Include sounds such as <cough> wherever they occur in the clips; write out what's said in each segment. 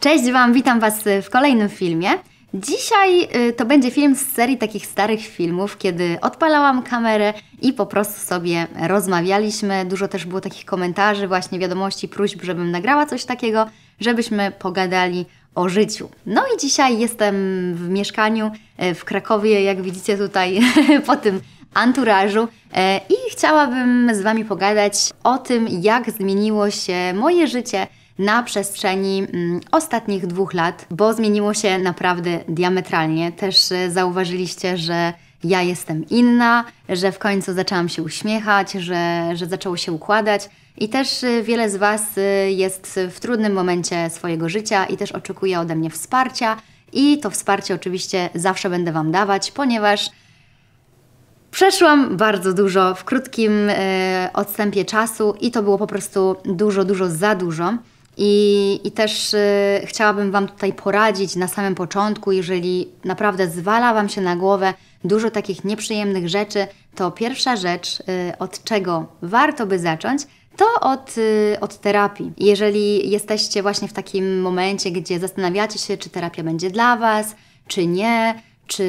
Cześć Wam, witam Was w kolejnym filmie. Dzisiaj y, to będzie film z serii takich starych filmów, kiedy odpalałam kamerę i po prostu sobie rozmawialiśmy. Dużo też było takich komentarzy, właśnie wiadomości, próśb, żebym nagrała coś takiego, żebyśmy pogadali o życiu. No i dzisiaj jestem w mieszkaniu y, w Krakowie, jak widzicie tutaj <laughs> po tym anturażu y, i chciałabym z Wami pogadać o tym, jak zmieniło się moje życie na przestrzeni mm, ostatnich dwóch lat, bo zmieniło się naprawdę diametralnie. Też e, zauważyliście, że ja jestem inna, że w końcu zaczęłam się uśmiechać, że, że zaczęło się układać. I też e, wiele z Was e, jest w trudnym momencie swojego życia i też oczekuje ode mnie wsparcia. I to wsparcie oczywiście zawsze będę Wam dawać, ponieważ przeszłam bardzo dużo w krótkim odstępie czasu i to było po prostu dużo, dużo za dużo. I, I też y, chciałabym Wam tutaj poradzić na samym początku, jeżeli naprawdę zwala Wam się na głowę dużo takich nieprzyjemnych rzeczy, to pierwsza rzecz, y, od czego warto by zacząć, to od, y, od terapii. Jeżeli jesteście właśnie w takim momencie, gdzie zastanawiacie się, czy terapia będzie dla Was, czy nie, czy,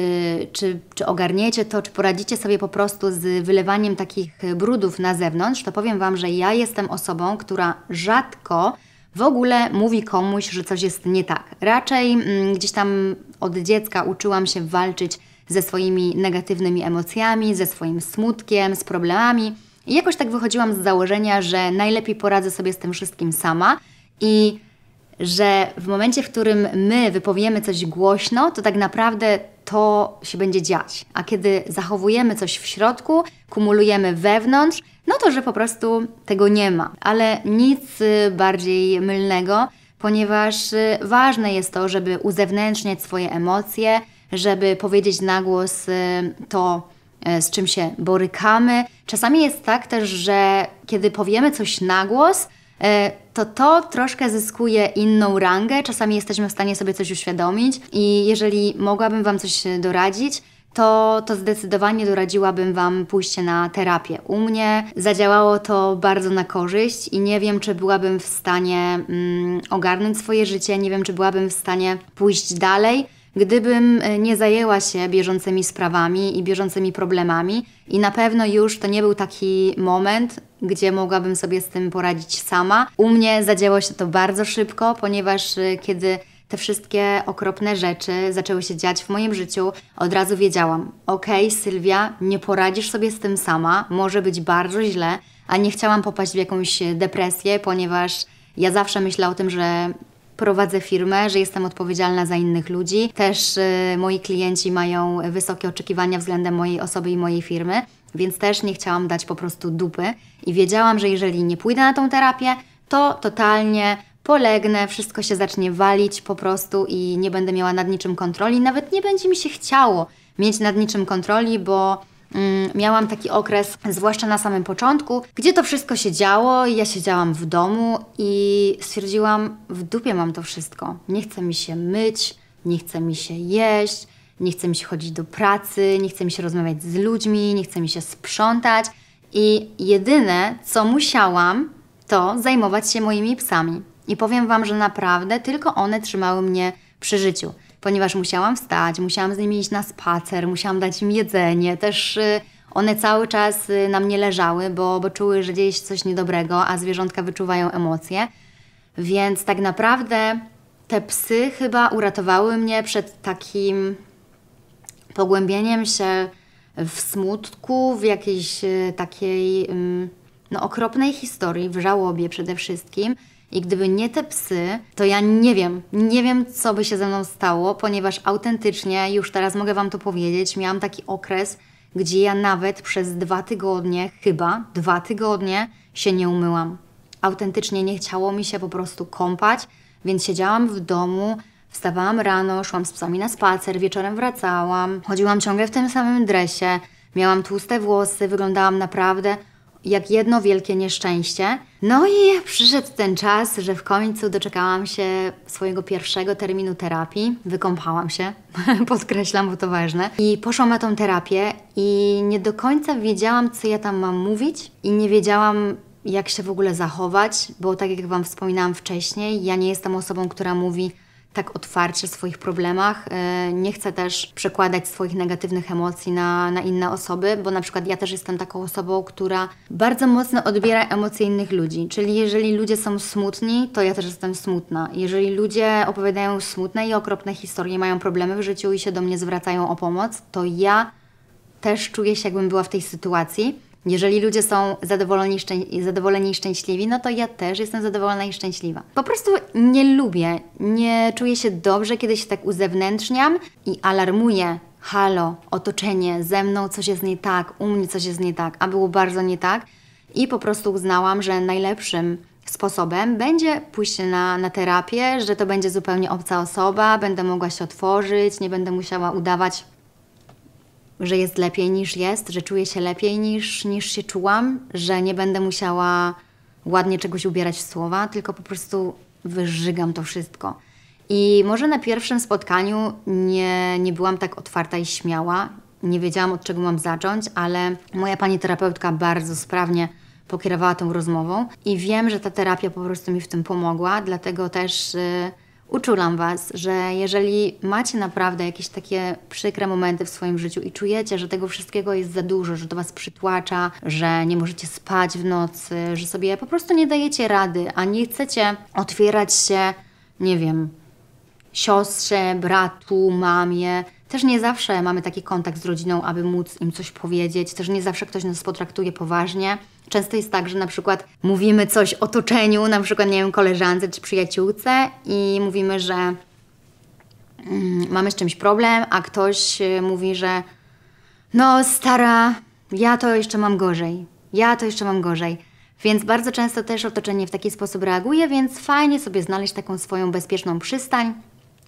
czy, czy ogarniecie to, czy poradzicie sobie po prostu z wylewaniem takich brudów na zewnątrz, to powiem Wam, że ja jestem osobą, która rzadko w ogóle mówi komuś, że coś jest nie tak. Raczej mm, gdzieś tam od dziecka uczyłam się walczyć ze swoimi negatywnymi emocjami, ze swoim smutkiem, z problemami. I jakoś tak wychodziłam z założenia, że najlepiej poradzę sobie z tym wszystkim sama i że w momencie, w którym my wypowiemy coś głośno, to tak naprawdę to się będzie dziać. A kiedy zachowujemy coś w środku, kumulujemy wewnątrz, no to że po prostu tego nie ma. Ale nic y, bardziej mylnego, ponieważ y, ważne jest to, żeby uzewnętrzniać swoje emocje, żeby powiedzieć na głos y, to, z czym się borykamy. Czasami jest tak też, że kiedy powiemy coś na głos, to to troszkę zyskuje inną rangę. Czasami jesteśmy w stanie sobie coś uświadomić i jeżeli mogłabym Wam coś doradzić, to, to zdecydowanie doradziłabym Wam pójście na terapię. U mnie zadziałało to bardzo na korzyść i nie wiem, czy byłabym w stanie mm, ogarnąć swoje życie, nie wiem, czy byłabym w stanie pójść dalej gdybym e, nie zajęła się bieżącymi sprawami i bieżącymi problemami, i na pewno już to nie był taki moment, gdzie mogłabym sobie z tym poradzić sama. U mnie zadziało się to bardzo szybko, ponieważ e, kiedy te wszystkie okropne rzeczy zaczęły się dziać w moim życiu, od razu wiedziałam: Okej, okay, Sylwia, nie poradzisz sobie z tym sama, może być bardzo źle, a nie chciałam popaść w jakąś depresję, ponieważ ja zawsze myślę o tym, że prowadzę firmę, że jestem odpowiedzialna za innych ludzi. Też y, moi klienci mają wysokie oczekiwania względem mojej osoby i mojej firmy, więc też nie chciałam dać po prostu dupy i wiedziałam, że jeżeli nie pójdę na tą terapię, to totalnie polegnę, wszystko się zacznie walić po prostu i nie będę miała nad niczym kontroli. Nawet nie będzie mi się chciało mieć nad niczym kontroli, bo Mm, miałam taki okres, zwłaszcza na samym początku, gdzie to wszystko się działo i ja siedziałam w domu i stwierdziłam, w dupie mam to wszystko. Nie chce mi się myć, nie chce mi się jeść, nie chce mi się chodzić do pracy, nie chce mi się rozmawiać z ludźmi, nie chce mi się sprzątać. I jedyne, co musiałam, to zajmować się moimi psami. I powiem Wam, że naprawdę tylko one trzymały mnie przy życiu ponieważ musiałam wstać, musiałam z nimi iść na spacer, musiałam dać im jedzenie, też y, one cały czas y, na mnie leżały, bo, bo czuły, że dzieje się coś niedobrego, a zwierzątka wyczuwają emocje. Więc tak naprawdę te psy chyba uratowały mnie przed takim pogłębieniem się w smutku, w jakiejś y, takiej no, okropnej historii, w żałobie przede wszystkim. I gdyby nie te psy, to ja nie wiem, nie wiem, co by się ze mną stało, ponieważ autentycznie, już teraz mogę Wam to powiedzieć, miałam taki okres, gdzie ja nawet przez dwa tygodnie, chyba dwa tygodnie, się nie umyłam. Autentycznie nie chciało mi się po prostu kąpać, więc siedziałam w domu, wstawałam rano, szłam z psami na spacer, wieczorem wracałam, chodziłam ciągle w tym samym dresie, miałam tłuste włosy, wyglądałam naprawdę jak jedno wielkie nieszczęście. No i przyszedł ten czas, że w końcu doczekałam się swojego pierwszego terminu terapii. Wykąpałam się, <laughs> podkreślam, bo to ważne. I poszłam na tą terapię i nie do końca wiedziałam, co ja tam mam mówić i nie wiedziałam, jak się w ogóle zachować, bo tak jak Wam wspominałam wcześniej, ja nie jestem osobą, która mówi tak otwarcie w swoich problemach. E, nie chcę też przekładać swoich negatywnych emocji na, na inne osoby, bo na przykład ja też jestem taką osobą, która bardzo mocno odbiera emocje innych ludzi. Czyli jeżeli ludzie są smutni, to ja też jestem smutna. Jeżeli ludzie opowiadają smutne i okropne historie, mają problemy w życiu i się do mnie zwracają o pomoc, to ja też czuję się, jakbym była w tej sytuacji. Jeżeli ludzie są zadowoleni, szczę- zadowoleni i szczęśliwi, no to ja też jestem zadowolona i szczęśliwa. Po prostu nie lubię, nie czuję się dobrze, kiedy się tak uzewnętrzniam i alarmuję halo, otoczenie, ze mną coś jest nie tak, u mnie coś jest nie tak, a było bardzo nie tak. I po prostu uznałam, że najlepszym sposobem będzie pójść na, na terapię, że to będzie zupełnie obca osoba, będę mogła się otworzyć, nie będę musiała udawać że jest lepiej niż jest, że czuję się lepiej niż, niż się czułam, że nie będę musiała ładnie czegoś ubierać w słowa, tylko po prostu wyżygam to wszystko. I może na pierwszym spotkaniu nie, nie byłam tak otwarta i śmiała, nie wiedziałam od czego mam zacząć, ale moja pani terapeutka bardzo sprawnie pokierowała tą rozmową i wiem, że ta terapia po prostu mi w tym pomogła, dlatego też. Yy, Uczulam Was, że jeżeli macie naprawdę jakieś takie przykre momenty w swoim życiu i czujecie, że tego wszystkiego jest za dużo, że to Was przytłacza, że nie możecie spać w nocy, że sobie po prostu nie dajecie rady, a nie chcecie otwierać się, nie wiem, siostrze, bratu, mamie, też nie zawsze mamy taki kontakt z rodziną, aby móc im coś powiedzieć, też nie zawsze ktoś nas potraktuje poważnie. Często jest tak, że na przykład mówimy coś otoczeniu, na przykład, nie wiem, koleżance czy przyjaciółce i mówimy, że mm, mamy z czymś problem, a ktoś y, mówi, że no stara, ja to jeszcze mam gorzej, ja to jeszcze mam gorzej. Więc bardzo często też otoczenie w taki sposób reaguje, więc fajnie sobie znaleźć taką swoją bezpieczną przystań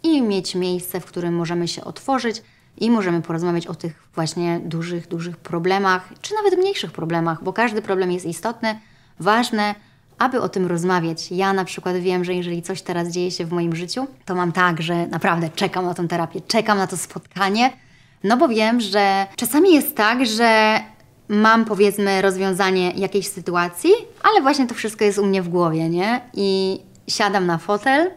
i mieć miejsce, w którym możemy się otworzyć, i możemy porozmawiać o tych właśnie dużych, dużych problemach, czy nawet mniejszych problemach, bo każdy problem jest istotny, ważny, aby o tym rozmawiać. Ja na przykład wiem, że jeżeli coś teraz dzieje się w moim życiu, to mam tak, że naprawdę czekam na tą terapię, czekam na to spotkanie, no bo wiem, że czasami jest tak, że mam powiedzmy rozwiązanie jakiejś sytuacji, ale właśnie to wszystko jest u mnie w głowie, nie? I siadam na fotel,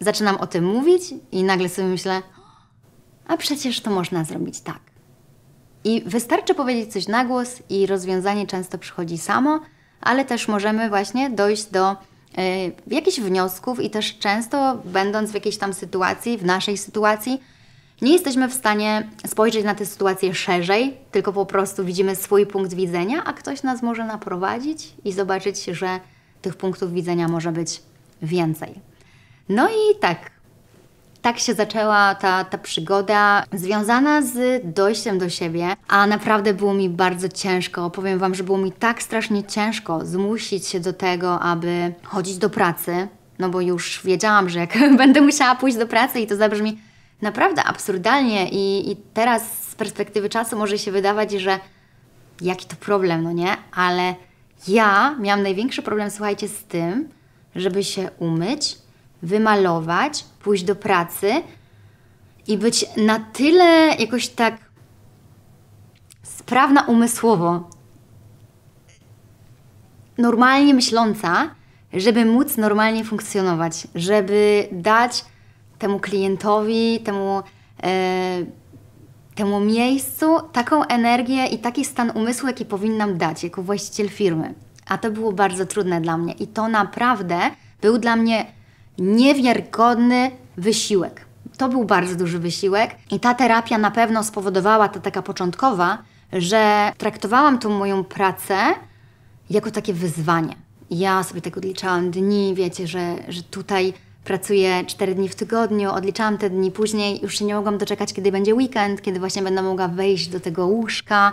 zaczynam o tym mówić i nagle sobie myślę, a przecież to można zrobić tak. I wystarczy powiedzieć coś na głos, i rozwiązanie często przychodzi samo, ale też możemy właśnie dojść do y, jakichś wniosków, i też często, będąc w jakiejś tam sytuacji, w naszej sytuacji, nie jesteśmy w stanie spojrzeć na tę sytuację szerzej, tylko po prostu widzimy swój punkt widzenia, a ktoś nas może naprowadzić i zobaczyć, że tych punktów widzenia może być więcej. No i tak, tak się zaczęła ta, ta przygoda związana z dojściem do siebie, a naprawdę było mi bardzo ciężko. Powiem Wam, że było mi tak strasznie ciężko zmusić się do tego, aby chodzić do pracy, no bo już wiedziałam, że jak <laughs> będę musiała pójść do pracy i to zabrzmi naprawdę absurdalnie i, i teraz z perspektywy czasu może się wydawać, że jaki to problem, no nie? Ale ja miałam największy problem, słuchajcie, z tym, żeby się umyć, wymalować, pójść do pracy i być na tyle jakoś tak sprawna umysłowo, normalnie myśląca, żeby móc normalnie funkcjonować, żeby dać temu klientowi, temu, e, temu miejscu taką energię i taki stan umysłu, jaki powinnam dać jako właściciel firmy. A to było bardzo trudne dla mnie i to naprawdę był dla mnie niewiarygodny wysiłek. To był bardzo duży wysiłek i ta terapia na pewno spowodowała, ta taka początkowa, że traktowałam tą moją pracę jako takie wyzwanie. Ja sobie tak odliczałam dni, wiecie, że, że tutaj pracuję 4 dni w tygodniu, odliczałam te dni później, już się nie mogłam doczekać, kiedy będzie weekend, kiedy właśnie będę mogła wejść do tego łóżka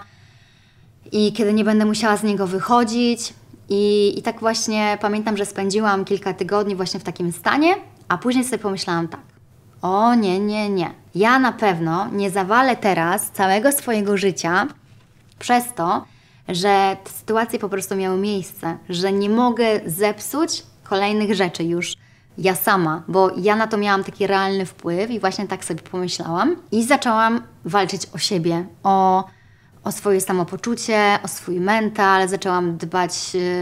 i kiedy nie będę musiała z niego wychodzić. I, I tak właśnie pamiętam, że spędziłam kilka tygodni właśnie w takim stanie, a później sobie pomyślałam tak. O nie, nie, nie. Ja na pewno nie zawalę teraz całego swojego życia przez to, że te sytuacje po prostu miały miejsce, że nie mogę zepsuć kolejnych rzeczy już ja sama, bo ja na to miałam taki realny wpływ i właśnie tak sobie pomyślałam i zaczęłam walczyć o siebie, o o swoje samopoczucie, o swój mental, zaczęłam dbać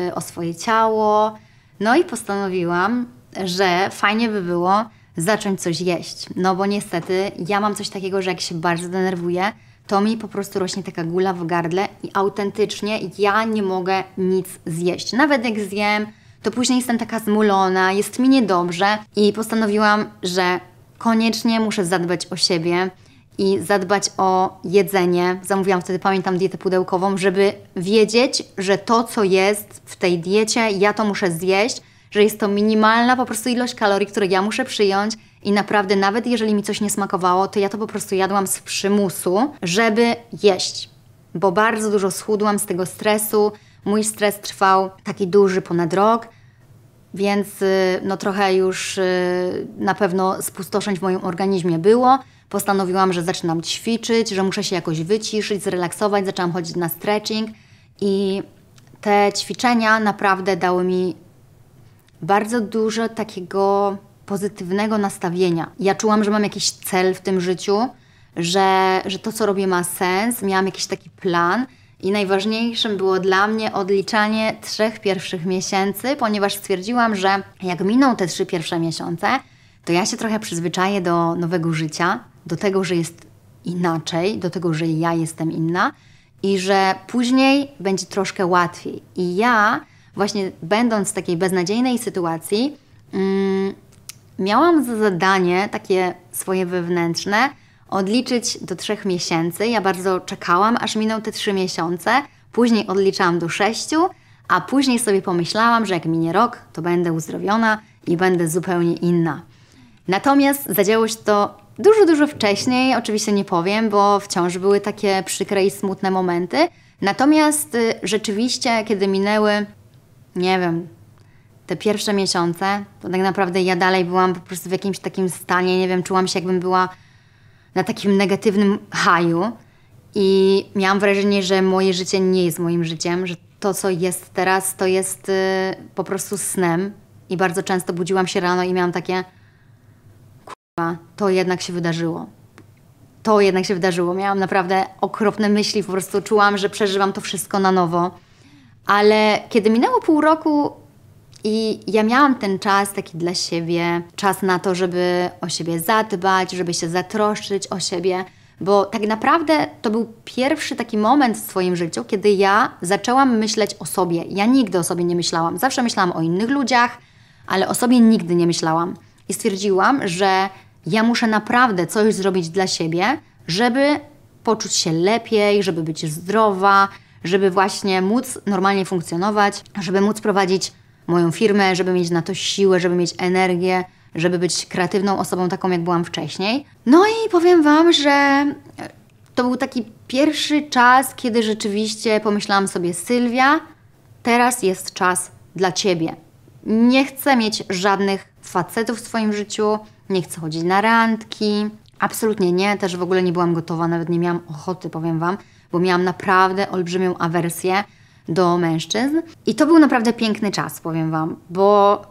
y, o swoje ciało. No i postanowiłam, że fajnie by było zacząć coś jeść. No bo niestety ja mam coś takiego, że jak się bardzo denerwuję, to mi po prostu rośnie taka gula w gardle i autentycznie ja nie mogę nic zjeść. Nawet jak zjem, to później jestem taka zmulona, jest mi niedobrze i postanowiłam, że koniecznie muszę zadbać o siebie i zadbać o jedzenie. Zamówiłam wtedy, pamiętam, dietę pudełkową, żeby wiedzieć, że to, co jest w tej diecie, ja to muszę zjeść, że jest to minimalna po prostu ilość kalorii, które ja muszę przyjąć. I naprawdę, nawet jeżeli mi coś nie smakowało, to ja to po prostu jadłam z przymusu, żeby jeść, bo bardzo dużo schudłam z tego stresu. Mój stres trwał taki duży ponad rok, więc y, no trochę już y, na pewno spustoszeń w moim organizmie było postanowiłam, że zaczynam ćwiczyć, że muszę się jakoś wyciszyć, zrelaksować, zaczęłam chodzić na stretching i te ćwiczenia naprawdę dały mi bardzo dużo takiego pozytywnego nastawienia. Ja czułam, że mam jakiś cel w tym życiu, że, że to, co robię, ma sens, miałam jakiś taki plan. I najważniejszym było dla mnie odliczanie trzech pierwszych miesięcy, ponieważ stwierdziłam, że jak miną te trzy pierwsze miesiące, to ja się trochę przyzwyczaję do nowego życia, do tego, że jest inaczej, do tego, że ja jestem inna i że później będzie troszkę łatwiej. I ja, właśnie będąc w takiej beznadziejnej sytuacji, mm, miałam za zadanie takie swoje wewnętrzne odliczyć do trzech miesięcy. Ja bardzo czekałam, aż minął te trzy miesiące. Później odliczałam do sześciu, a później sobie pomyślałam, że jak minie rok, to będę uzdrowiona i będę zupełnie inna. Natomiast zadziało się to dużo, dużo wcześniej, oczywiście nie powiem, bo wciąż były takie przykre i smutne momenty. Natomiast y, rzeczywiście, kiedy minęły, nie wiem, te pierwsze miesiące, to tak naprawdę ja dalej byłam po prostu w jakimś takim stanie, nie wiem, czułam się jakbym była na takim negatywnym haju i miałam wrażenie, że moje życie nie jest moim życiem, że to, co jest teraz, to jest y, po prostu snem. I bardzo często budziłam się rano i miałam takie to jednak się wydarzyło. To jednak się wydarzyło. Miałam naprawdę okropne myśli, po prostu czułam, że przeżywam to wszystko na nowo. Ale kiedy minęło pół roku i ja miałam ten czas taki dla siebie, czas na to, żeby o siebie zadbać, żeby się zatroszczyć o siebie, bo tak naprawdę to był pierwszy taki moment w swoim życiu, kiedy ja zaczęłam myśleć o sobie. Ja nigdy o sobie nie myślałam. Zawsze myślałam o innych ludziach, ale o sobie nigdy nie myślałam. I stwierdziłam, że ja muszę naprawdę coś zrobić dla siebie, żeby poczuć się lepiej, żeby być zdrowa, żeby właśnie móc normalnie funkcjonować, żeby móc prowadzić moją firmę, żeby mieć na to siłę, żeby mieć energię, żeby być kreatywną osobą taką, jak byłam wcześniej. No i powiem Wam, że to był taki pierwszy czas, kiedy rzeczywiście pomyślałam sobie, Sylwia, teraz jest czas dla Ciebie. Nie chcę mieć żadnych facetów w swoim życiu, nie chcę chodzić na randki. Absolutnie nie, też w ogóle nie byłam gotowa, nawet nie miałam ochoty, powiem Wam, bo miałam naprawdę olbrzymią awersję do mężczyzn. I to był naprawdę piękny czas, powiem Wam, bo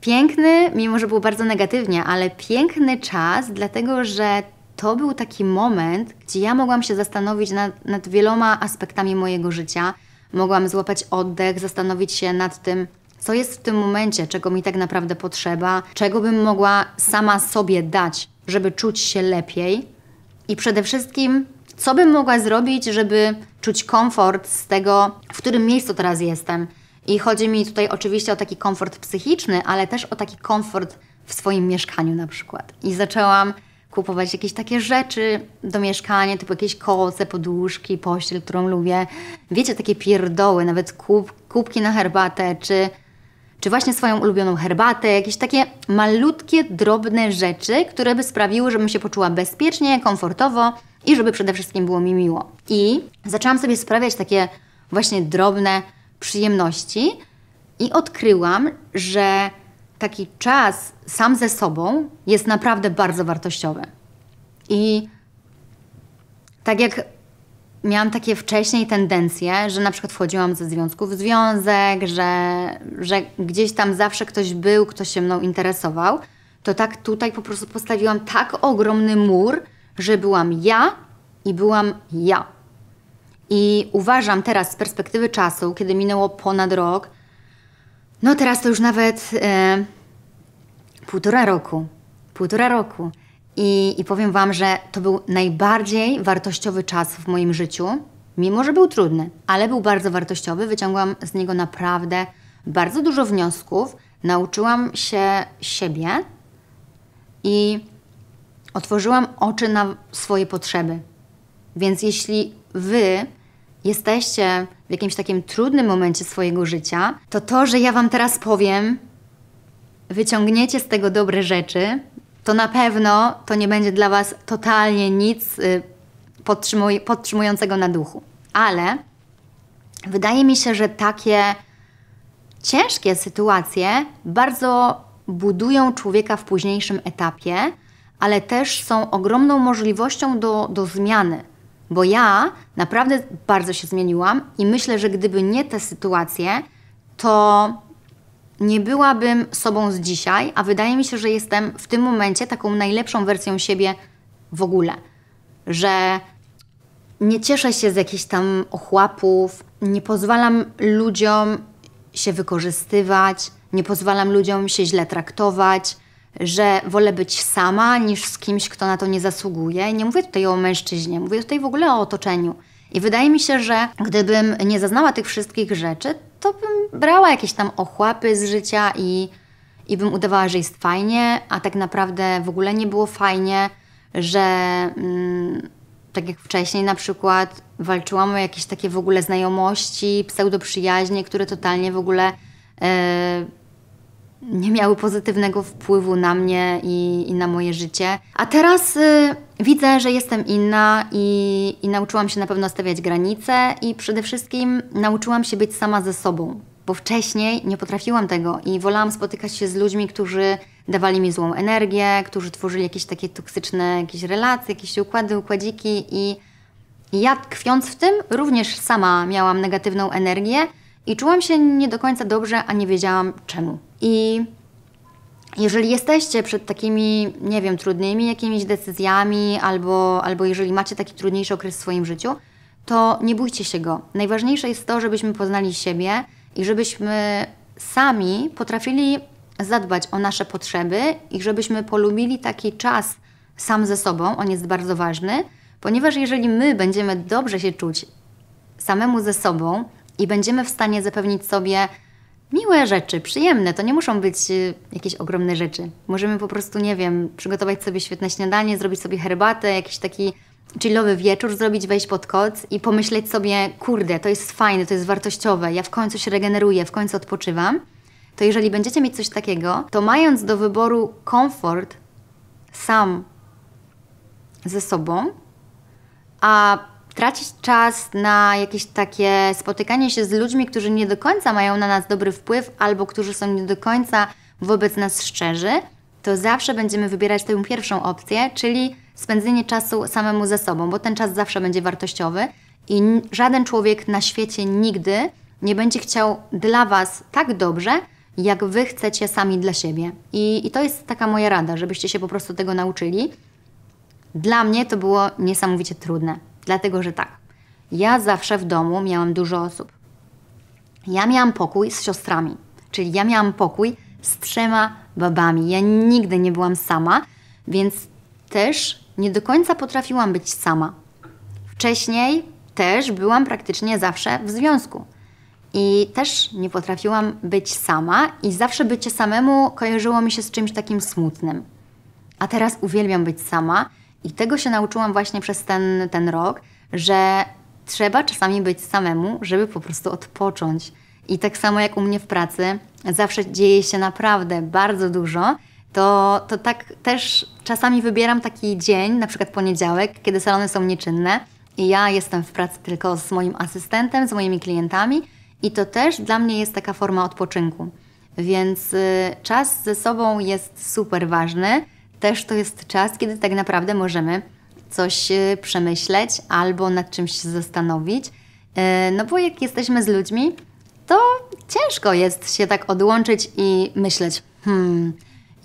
piękny, mimo że był bardzo negatywnie, ale piękny czas, dlatego że to był taki moment, gdzie ja mogłam się zastanowić nad, nad wieloma aspektami mojego życia. Mogłam złapać oddech, zastanowić się nad tym, co jest w tym momencie, czego mi tak naprawdę potrzeba, czego bym mogła sama sobie dać, żeby czuć się lepiej i przede wszystkim, co bym mogła zrobić, żeby czuć komfort z tego, w którym miejscu teraz jestem. I chodzi mi tutaj oczywiście o taki komfort psychiczny, ale też o taki komfort w swoim mieszkaniu na przykład. I zaczęłam kupować jakieś takie rzeczy do mieszkania, typu jakieś koce, poduszki, pościel, którą lubię. Wiecie, takie pierdoły, nawet kub, kubki na herbatę, czy czy właśnie swoją ulubioną herbatę, jakieś takie malutkie, drobne rzeczy, które by sprawiły, żebym się poczuła bezpiecznie, komfortowo i żeby przede wszystkim było mi miło. I zaczęłam sobie sprawiać takie właśnie drobne przyjemności i odkryłam, że taki czas sam ze sobą jest naprawdę bardzo wartościowy. I tak jak miałam takie wcześniej tendencje, że na przykład wchodziłam ze związku w związek, że, że gdzieś tam zawsze ktoś był, kto się mną interesował, to tak tutaj po prostu postawiłam tak ogromny mur, że byłam ja i byłam ja. I uważam teraz z perspektywy czasu, kiedy minęło ponad rok, no teraz to już nawet e, półtora roku, półtora roku, i, I powiem Wam, że to był najbardziej wartościowy czas w moim życiu, mimo że był trudny, ale był bardzo wartościowy. Wyciągłam z niego naprawdę bardzo dużo wniosków, nauczyłam się siebie i otworzyłam oczy na swoje potrzeby. Więc jeśli Wy jesteście w jakimś takim trudnym momencie swojego życia, to to, że ja Wam teraz powiem, wyciągniecie z tego dobre rzeczy, to na pewno to nie będzie dla Was totalnie nic y, podtrzymuj, podtrzymującego na duchu. Ale wydaje mi się, że takie ciężkie sytuacje bardzo budują człowieka w późniejszym etapie, ale też są ogromną możliwością do, do zmiany. Bo ja naprawdę bardzo się zmieniłam i myślę, że gdyby nie te sytuacje, to nie byłabym sobą z dzisiaj, a wydaje mi się, że jestem w tym momencie taką najlepszą wersją siebie w ogóle. Że nie cieszę się z jakichś tam ochłapów, nie pozwalam ludziom się wykorzystywać, nie pozwalam ludziom się źle traktować, że wolę być sama niż z kimś, kto na to nie zasługuje. Nie mówię tutaj o mężczyźnie, mówię tutaj w ogóle o otoczeniu. I wydaje mi się, że gdybym nie zaznała tych wszystkich rzeczy, to bym brała jakieś tam ochłapy z życia i, i bym udawała, że jest fajnie, a tak naprawdę w ogóle nie było fajnie, że mm, tak jak wcześniej na przykład walczyłam o jakieś takie w ogóle znajomości, pseudoprzyjaźnie, które totalnie w ogóle. Yy, nie miały pozytywnego wpływu na mnie i, i na moje życie. A teraz y, widzę, że jestem inna i, i nauczyłam się na pewno stawiać granice i przede wszystkim nauczyłam się być sama ze sobą, bo wcześniej nie potrafiłam tego i wolałam spotykać się z ludźmi, którzy dawali mi złą energię, którzy tworzyli jakieś takie toksyczne jakieś relacje, jakieś układy, układziki i ja tkwiąc w tym również sama miałam negatywną energię i czułam się nie do końca dobrze, a nie wiedziałam czemu. I jeżeli jesteście przed takimi, nie wiem, trudnymi jakimiś decyzjami, albo, albo jeżeli macie taki trudniejszy okres w swoim życiu, to nie bójcie się go. Najważniejsze jest to, żebyśmy poznali siebie i żebyśmy sami potrafili zadbać o nasze potrzeby i żebyśmy polubili taki czas sam ze sobą. On jest bardzo ważny, ponieważ jeżeli my będziemy dobrze się czuć samemu ze sobą, i będziemy w stanie zapewnić sobie miłe rzeczy, przyjemne. To nie muszą być y, jakieś ogromne rzeczy. Możemy po prostu, nie wiem, przygotować sobie świetne śniadanie, zrobić sobie herbatę, jakiś taki chillowy wieczór zrobić, wejść pod koc i pomyśleć sobie, kurde, to jest fajne, to jest wartościowe, ja w końcu się regeneruję, w końcu odpoczywam. To jeżeli będziecie mieć coś takiego, to mając do wyboru komfort sam ze sobą, a tracić czas na jakieś takie spotykanie się z ludźmi, którzy nie do końca mają na nas dobry wpływ albo którzy są nie do końca wobec nas szczerzy, to zawsze będziemy wybierać tę pierwszą opcję, czyli spędzenie czasu samemu ze sobą, bo ten czas zawsze będzie wartościowy i żaden człowiek na świecie nigdy nie będzie chciał dla Was tak dobrze, jak Wy chcecie sami dla siebie. I, I, to jest taka moja rada, żebyście się po prostu tego nauczyli. Dla mnie to było niesamowicie trudne. Dlatego, że tak, ja zawsze w domu miałam dużo osób. Ja miałam pokój z siostrami, czyli ja miałam pokój z trzema babami. Ja nigdy nie byłam sama, więc też nie do końca potrafiłam być sama. Wcześniej też byłam praktycznie zawsze w związku. I też nie potrafiłam być sama, i zawsze bycie samemu kojarzyło mi się z czymś takim smutnym. A teraz uwielbiam być sama i tego się nauczyłam właśnie przez ten, ten rok, że trzeba czasami być samemu, żeby po prostu odpocząć. I tak samo jak u mnie w pracy, zawsze dzieje się naprawdę bardzo dużo. To, to tak też czasami wybieram taki dzień, na przykład poniedziałek, kiedy salony są nieczynne i ja jestem w pracy tylko z moim asystentem, z moimi klientami, i to też dla mnie jest taka forma odpoczynku. Więc y, czas ze sobą jest super ważny też to jest czas, kiedy tak naprawdę możemy coś y, przemyśleć albo nad czymś się zastanowić. Y, no bo jak jesteśmy z ludźmi, to ciężko jest się tak odłączyć i myśleć, hmm,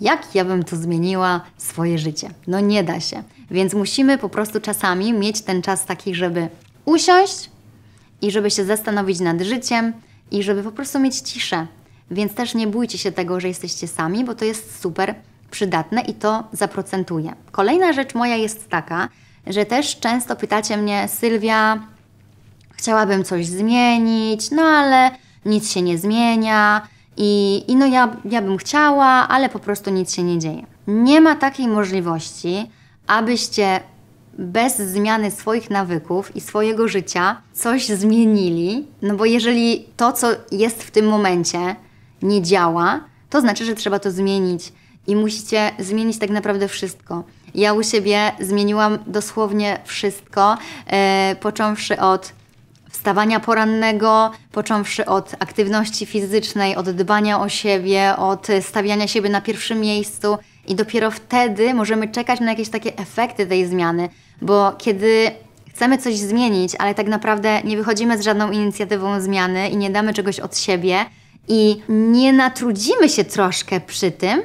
jak ja bym tu zmieniła swoje życie? No nie da się. Więc musimy po prostu czasami mieć ten czas taki, żeby usiąść i żeby się zastanowić nad życiem i żeby po prostu mieć ciszę. Więc też nie bójcie się tego, że jesteście sami, bo to jest super przydatne i to zaprocentuję. Kolejna rzecz moja jest taka, że też często pytacie mnie, Sylwia, chciałabym coś zmienić, no ale nic się nie zmienia i, i no ja, ja bym chciała, ale po prostu nic się nie dzieje. Nie ma takiej możliwości, abyście bez zmiany swoich nawyków i swojego życia coś zmienili, no bo jeżeli to, co jest w tym momencie, nie działa, to znaczy, że trzeba to zmienić i musicie zmienić tak naprawdę wszystko. Ja u siebie zmieniłam dosłownie wszystko, yy, począwszy od wstawania porannego, począwszy od aktywności fizycznej, od dbania o siebie, od stawiania siebie na pierwszym miejscu. I dopiero wtedy możemy czekać na jakieś takie efekty tej zmiany, bo kiedy chcemy coś zmienić, ale tak naprawdę nie wychodzimy z żadną inicjatywą zmiany i nie damy czegoś od siebie i nie natrudzimy się troszkę przy tym,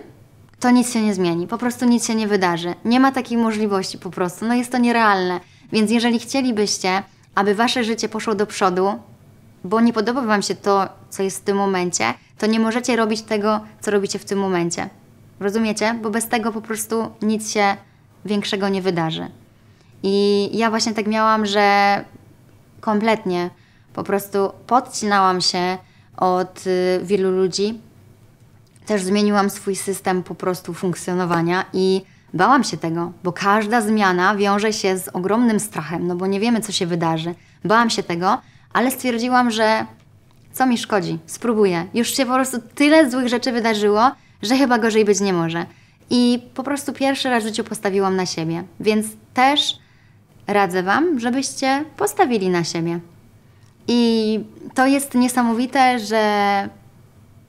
to nic się nie zmieni, po prostu nic się nie wydarzy. Nie ma takiej możliwości po prostu, no jest to nierealne. Więc jeżeli chcielibyście, aby wasze życie poszło do przodu, bo nie podoba wam się to, co jest w tym momencie, to nie możecie robić tego, co robicie w tym momencie. Rozumiecie? Bo bez tego po prostu nic się większego nie wydarzy. I ja właśnie tak miałam, że kompletnie po prostu podcinałam się od y, wielu ludzi, też zmieniłam swój system po prostu funkcjonowania i bałam się tego, bo każda zmiana wiąże się z ogromnym strachem, no bo nie wiemy, co się wydarzy. Bałam się tego, ale stwierdziłam, że co mi szkodzi, spróbuję. Już się po prostu tyle złych rzeczy wydarzyło, że chyba gorzej być nie może. I po prostu pierwszy raz w życiu postawiłam na siebie, więc też radzę Wam, żebyście postawili na siebie. I to jest niesamowite, że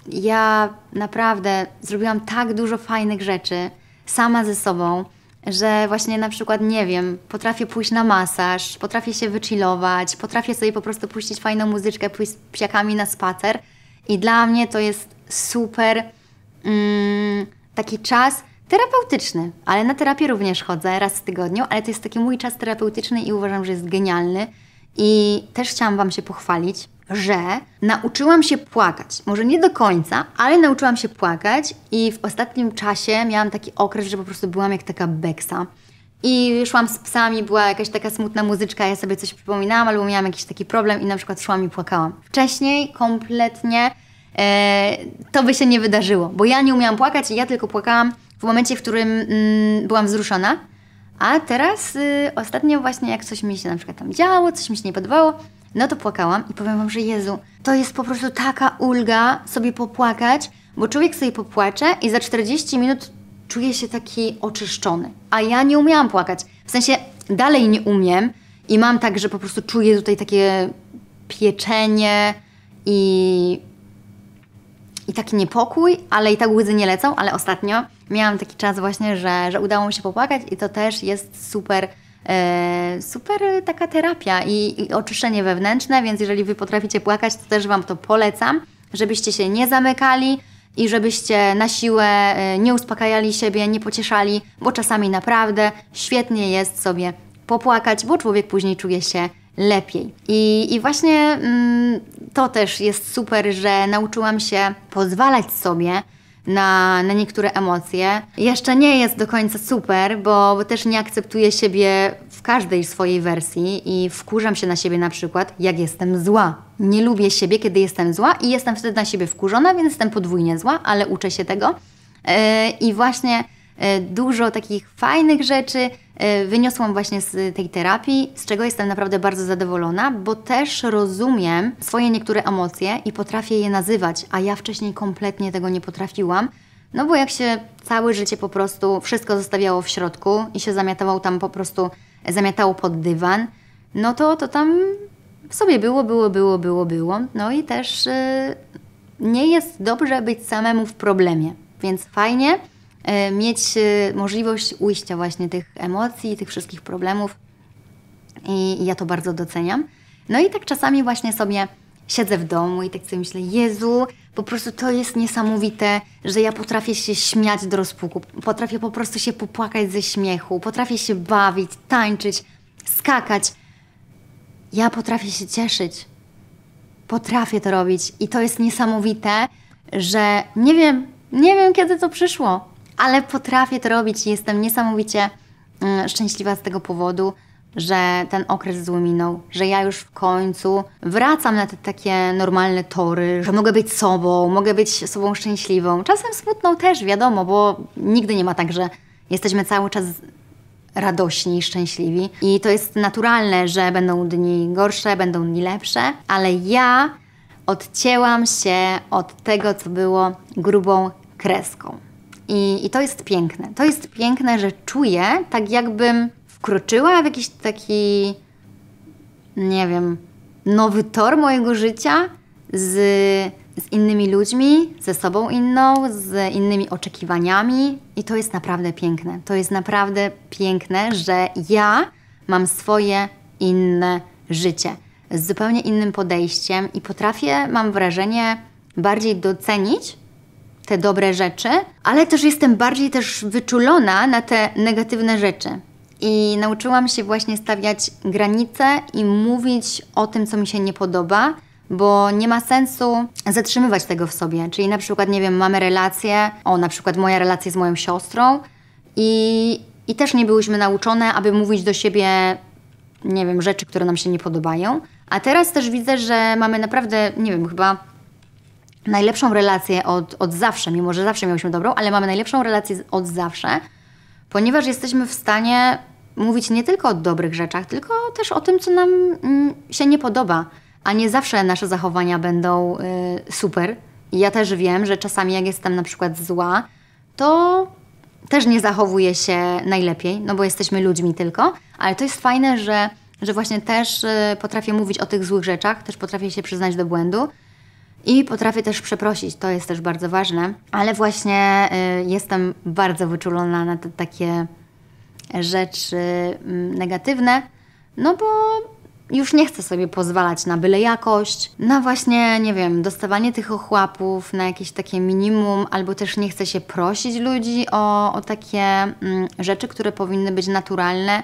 ja naprawdę zrobiłam tak dużo fajnych rzeczy sama ze sobą, że właśnie na przykład, nie wiem, potrafię pójść na masaż, potrafię się wychillować, potrafię sobie po prostu puścić fajną muzyczkę, pójść z psiakami na spacer. I dla mnie to jest super mm, taki czas terapeutyczny, ale na terapię również chodzę raz w tygodniu, ale to jest taki mój czas terapeutyczny i uważam, że jest genialny. I też chciałam Wam się pochwalić, że nauczyłam się płakać. Może nie do końca, ale nauczyłam się płakać i w ostatnim czasie miałam taki okres, że po prostu byłam jak taka beksa. I szłam z psami, była jakaś taka smutna muzyczka, ja sobie coś przypominałam albo miałam jakiś taki problem i na przykład szłam i płakałam. Wcześniej kompletnie e, to by się nie wydarzyło, bo ja nie umiałam płakać i ja tylko płakałam w momencie, w którym mm, byłam wzruszona. A teraz y, ostatnio właśnie jak coś mi się na przykład tam działo, coś mi się nie podobało, no to płakałam i powiem Wam, że Jezu, to jest po prostu taka ulga sobie popłakać, bo człowiek sobie popłacze i za 40 minut czuje się taki oczyszczony. A ja nie umiałam płakać. W sensie dalej nie umiem i mam tak, że po prostu czuję tutaj takie pieczenie i, i taki niepokój, ale i tak łzy nie lecą, ale ostatnio miałam taki czas właśnie, że, że udało mi się popłakać i to też jest super E, super taka terapia i, i, oczyszczenie wewnętrzne, więc jeżeli Wy potraficie płakać, to też Wam to polecam, żebyście się nie zamykali i żebyście na siłę e, nie uspokajali siebie, nie pocieszali, bo czasami naprawdę świetnie jest sobie popłakać, bo człowiek później czuje się lepiej. I, i właśnie mm, to też jest super, że nauczyłam się pozwalać sobie na, na niektóre emocje. Jeszcze nie jest do końca super, bo, też nie akceptuję siebie w każdej swojej wersji i wkurzam się na siebie na przykład, jak jestem zła. Nie lubię siebie, kiedy jestem zła i jestem wtedy na siebie wkurzona, więc jestem podwójnie zła, ale uczę się tego. Yy, I właśnie yy, dużo takich fajnych rzeczy, E, wyniosłam właśnie z tej terapii, z czego jestem naprawdę bardzo zadowolona, bo też rozumiem swoje niektóre emocje i potrafię je nazywać, a ja wcześniej kompletnie tego nie potrafiłam. No bo jak się całe życie po prostu wszystko zostawiało w środku i się zamiatało tam po prostu, zamiatało pod dywan, no to, to tam w sobie było, było, było, było, było. No i też yy, nie jest dobrze być samemu w problemie, więc fajnie E, mieć e, możliwość ujścia właśnie tych emocji, tych wszystkich problemów. I ja to bardzo doceniam. No i tak czasami właśnie sobie siedzę w domu i tak sobie myślę, Jezu, po prostu to jest niesamowite, że ja potrafię się śmiać do rozpuku, potrafię po prostu się popłakać ze śmiechu, potrafię się bawić, tańczyć, skakać. Ja potrafię się cieszyć. Potrafię to robić i to jest niesamowite, że nie wiem, nie wiem kiedy to przyszło ale potrafię to robić. i Jestem niesamowicie mm, szczęśliwa z tego powodu, że ten okres zły minął, że ja już w końcu wracam na te takie normalne tory, że mogę być sobą, mogę być sobą szczęśliwą. Czasem smutną też, wiadomo, bo nigdy nie ma tak, że jesteśmy cały czas radośni i szczęśliwi. I to jest naturalne, że będą dni gorsze, będą dni lepsze, ale ja odcięłam się od tego, co było grubą kreską. I, I to jest piękne. To jest piękne, że czuję, tak jakbym wkroczyła w jakiś taki, nie wiem, nowy tor mojego życia z, z innymi ludźmi, ze sobą inną, z innymi oczekiwaniami. I to jest naprawdę piękne. To jest naprawdę piękne, że ja mam swoje inne życie z zupełnie innym podejściem i potrafię, mam wrażenie, bardziej docenić te dobre rzeczy, ale też jestem bardziej też wyczulona na te negatywne rzeczy. I nauczyłam się właśnie stawiać granice i mówić o tym, co mi się nie podoba, bo nie ma sensu zatrzymywać tego w sobie. Czyli na przykład, nie wiem, mamy relacje, o na przykład moja relacja z moją siostrą i, i też nie byłyśmy nauczone, aby mówić do siebie, nie wiem, rzeczy, które nam się nie podobają. A teraz też widzę, że mamy naprawdę, nie wiem, chyba najlepszą relację od, od zawsze, mimo że zawsze miałyśmy dobrą, ale mamy najlepszą relację od zawsze, ponieważ jesteśmy w stanie mówić nie tylko o dobrych rzeczach, tylko też o tym, co nam mm, się nie podoba. A nie zawsze nasze zachowania będą y, super. ja też wiem, że czasami jak jestem na przykład zła, to też nie zachowuję się najlepiej, no bo jesteśmy ludźmi tylko, ale to jest fajne, że, że właśnie też y, potrafię mówić o tych złych rzeczach, też potrafię się przyznać do błędu, i potrafię też przeprosić, to jest też bardzo ważne, ale właśnie y, jestem bardzo wyczulona na te takie rzeczy mm, negatywne, no bo już nie chcę sobie pozwalać na byle jakość, na właśnie, nie wiem, dostawanie tych ochłapów, na jakieś takie minimum, albo też nie chcę się prosić ludzi o, o takie mm, rzeczy, które powinny być naturalne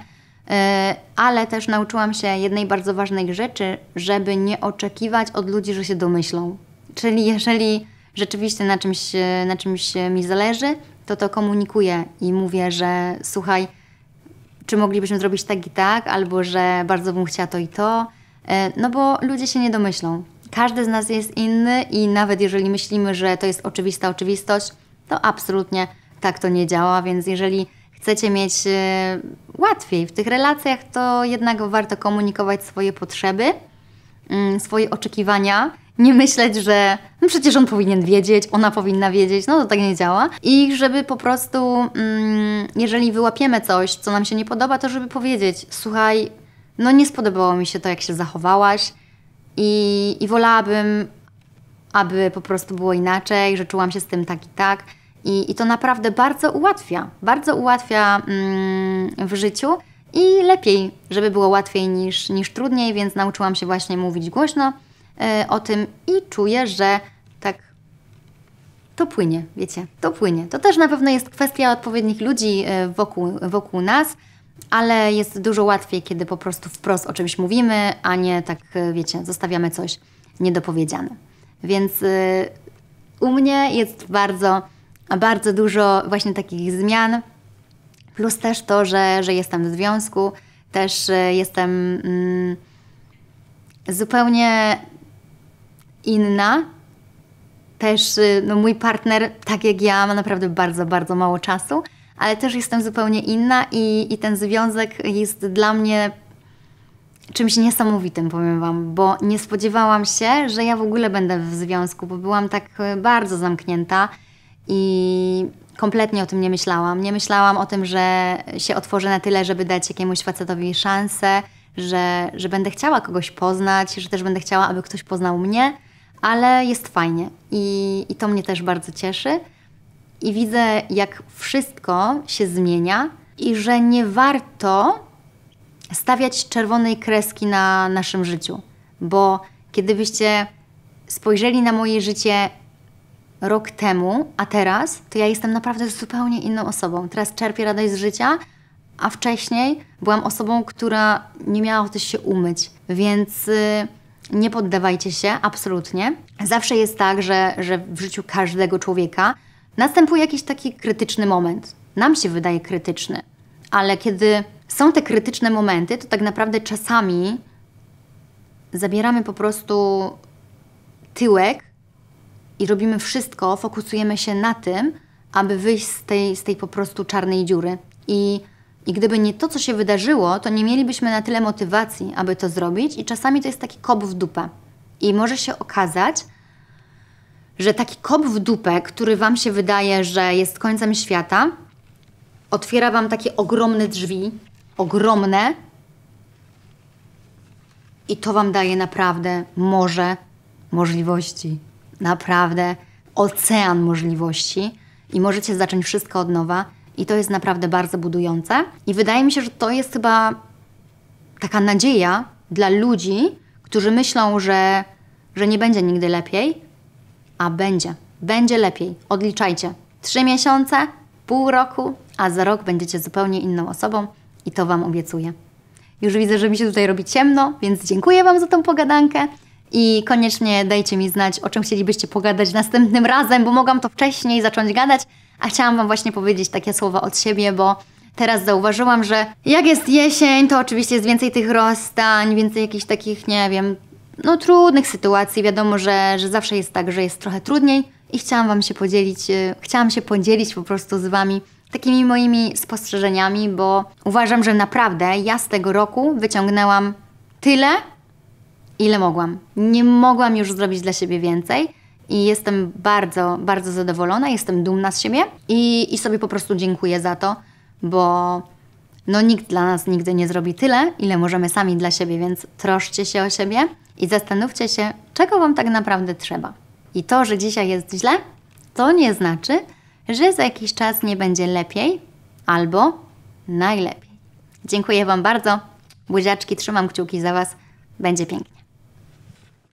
E, ale też nauczyłam się jednej bardzo ważnej rzeczy, żeby nie oczekiwać od ludzi, że się domyślą. Czyli jeżeli rzeczywiście na czymś, na czymś mi zależy, to to komunikuję i mówię, że słuchaj, czy moglibyśmy zrobić tak i tak, albo że bardzo bym chciała to i to, e, no bo ludzie się nie domyślą. Każdy z nas jest inny i nawet jeżeli myślimy, że to jest oczywista oczywistość, to absolutnie tak to nie działa, więc jeżeli chcecie mieć y, łatwiej w tych relacjach, to jednak warto komunikować swoje potrzeby, mm, swoje oczekiwania. Nie myśleć, że no przecież on powinien wiedzieć, ona powinna wiedzieć, no to tak nie działa. I żeby po prostu, mm, jeżeli wyłapiemy coś, co nam się nie podoba, to żeby powiedzieć: Słuchaj, no nie spodobało mi się to, jak się zachowałaś, i, i wolałabym, aby po prostu było inaczej, że czułam się z tym tak i tak. I, I to naprawdę bardzo ułatwia, bardzo ułatwia mm, w życiu i lepiej, żeby było łatwiej niż, niż trudniej, więc nauczyłam się właśnie mówić głośno y, o tym i czuję, że tak to płynie, wiecie, to płynie. To też na pewno jest kwestia odpowiednich ludzi y, wokół, wokół nas, ale jest dużo łatwiej, kiedy po prostu wprost o czymś mówimy, a nie tak, y, wiecie, zostawiamy coś niedopowiedziane. Więc y, u mnie jest bardzo bardzo dużo właśnie takich zmian, plus też to, że, że jestem w związku, też e, jestem mm, zupełnie inna. Też e, no, mój partner, tak jak ja, ma naprawdę bardzo, bardzo mało czasu, ale też jestem zupełnie inna i, i ten związek jest dla mnie czymś niesamowitym, powiem Wam, bo nie spodziewałam się, że ja w ogóle będę w związku, bo byłam tak e, bardzo zamknięta i kompletnie o tym nie myślałam. Nie myślałam o tym, że się otworzę na tyle, żeby dać jakiemuś facetowi szansę, że, że będę chciała kogoś poznać, że też będę chciała, aby ktoś poznał mnie, ale jest fajnie i, i to mnie też bardzo cieszy. I widzę, jak wszystko się zmienia i że nie warto stawiać czerwonej kreski na naszym życiu, bo kiedy byście spojrzeli na moje życie rok temu, a teraz, to ja jestem naprawdę zupełnie inną osobą. Teraz czerpię radość z życia, a wcześniej byłam osobą, która nie miała ochoty się umyć, więc y, nie poddawajcie się, absolutnie. Zawsze jest tak, że, że w życiu każdego człowieka następuje jakiś taki krytyczny moment. Nam się wydaje krytyczny, ale kiedy są te krytyczne momenty, to tak naprawdę czasami zabieramy po prostu tyłek i robimy wszystko, fokusujemy się na tym, aby wyjść z tej, z tej po prostu czarnej dziury. I, I gdyby nie to, co się wydarzyło, to nie mielibyśmy na tyle motywacji, aby to zrobić, i czasami to jest taki kop w dupę. I może się okazać, że taki kop w dupę, który Wam się wydaje, że jest końcem świata, otwiera Wam takie ogromne drzwi, ogromne, i to Wam daje naprawdę może możliwości naprawdę ocean możliwości i możecie zacząć wszystko od nowa. I to jest naprawdę bardzo budujące. I wydaje mi się, że to jest chyba taka nadzieja dla ludzi, którzy myślą, że, że nie będzie nigdy lepiej, a będzie. Będzie lepiej. Odliczajcie. Trzy miesiące, pół roku, a za rok będziecie zupełnie inną osobą i to Wam obiecuję. Już widzę, że mi się tutaj robi ciemno, więc dziękuję Wam za tą pogadankę i koniecznie dajcie mi znać, o czym chcielibyście pogadać następnym razem, bo mogłam to wcześniej zacząć gadać, a chciałam Wam właśnie powiedzieć takie słowa od siebie, bo teraz zauważyłam, że jak jest jesień, to oczywiście jest więcej tych rozstań, więcej jakichś takich, nie wiem, no trudnych sytuacji. Wiadomo, że, że zawsze jest tak, że jest trochę trudniej i chciałam Wam się podzielić, y, chciałam się podzielić po prostu z Wami takimi moimi spostrzeżeniami, bo uważam, że naprawdę ja z tego roku wyciągnęłam tyle, ile mogłam. Nie mogłam już zrobić dla siebie więcej. I jestem bardzo, bardzo zadowolona, jestem dumna z siebie i, i sobie po prostu dziękuję za to, bo no nikt dla nas nigdy nie zrobi tyle, ile możemy sami dla siebie, więc troszcie się o siebie i zastanówcie się, czego Wam tak naprawdę trzeba. I to, że dzisiaj jest źle, to nie znaczy, że za jakiś czas nie będzie lepiej albo najlepiej. Dziękuję Wam bardzo. Buziaczki, trzymam kciuki za Was. Będzie pięknie.